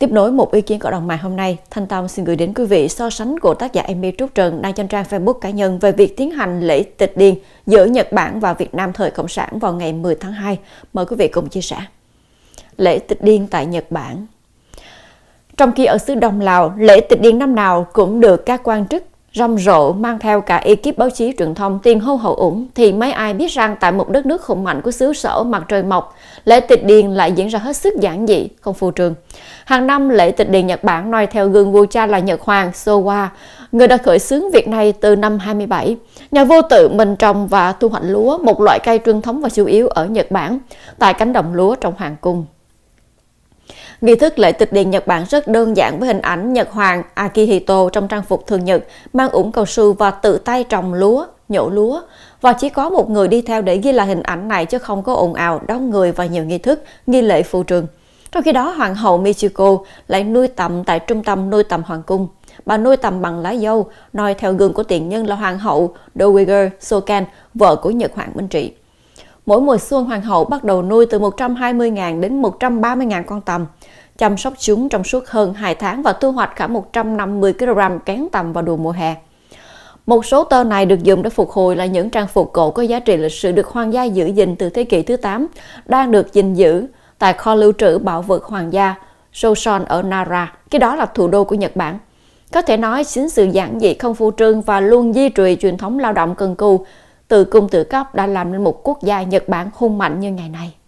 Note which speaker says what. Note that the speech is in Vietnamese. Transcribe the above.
Speaker 1: Tiếp nối một ý kiến cộng đồng mạng hôm nay, Thanh Tâm xin gửi đến quý vị so sánh của tác giả Amy Trúc Trần đang trên trang Facebook cá nhân về việc tiến hành lễ tịch điền giữa Nhật Bản và Việt Nam thời Cộng sản vào ngày 10 tháng 2. Mời quý vị cùng chia sẻ. Lễ tịch điên tại Nhật Bản trong khi ở xứ Đông Lào, lễ tịch điền năm nào cũng được các quan chức rầm rộ mang theo cả ekip báo chí truyền thông tiền hô hậu ủng thì mấy ai biết rằng tại một đất nước khủng mạnh của xứ sở mặt trời mọc, lễ tịch điền lại diễn ra hết sức giản dị, không phù trường. Hàng năm lễ tịch điền Nhật Bản noi theo gương vua cha là Nhật Hoàng Showa người đã khởi xướng việc này từ năm 27. Nhà vua tự mình trồng và thu hoạch lúa, một loại cây truyền thống và chủ yếu ở Nhật Bản, tại cánh đồng lúa trong hoàng cung. Nghi thức lễ tịch điện Nhật Bản rất đơn giản với hình ảnh Nhật Hoàng Akihito trong trang phục thường Nhật, mang ủng cao su và tự tay trồng lúa, nhổ lúa. Và chỉ có một người đi theo để ghi lại hình ảnh này chứ không có ồn ào, đông người và nhiều nghi thức, nghi lễ phụ trường. Trong khi đó, Hoàng hậu Michiko lại nuôi tầm tại trung tâm nuôi tầm Hoàng cung. Bà nuôi tầm bằng lá dâu, noi theo gương của tiền nhân là Hoàng hậu Dowager Sokan, vợ của Nhật Hoàng Minh Trị. Mỗi mùa xuân hoàng hậu bắt đầu nuôi từ 120.000 đến 130.000 con tầm. Chăm sóc chúng trong suốt hơn 2 tháng và thu hoạch cả 150 kg kén tầm vào mùa mùa hè. Một số tơ này được dùng để phục hồi là những trang phục cổ có giá trị lịch sử được hoàng gia giữ gìn từ thế kỷ thứ 8, đang được gìn giữ tại kho lưu trữ bảo vật hoàng gia Shoshon ở Nara, cái đó là thủ đô của Nhật Bản. Có thể nói chính sự giản dị không phô trương và luôn duy trì truyền thống lao động cần cù từ cung tự cấp đã làm nên một quốc gia Nhật Bản hung mạnh như ngày nay.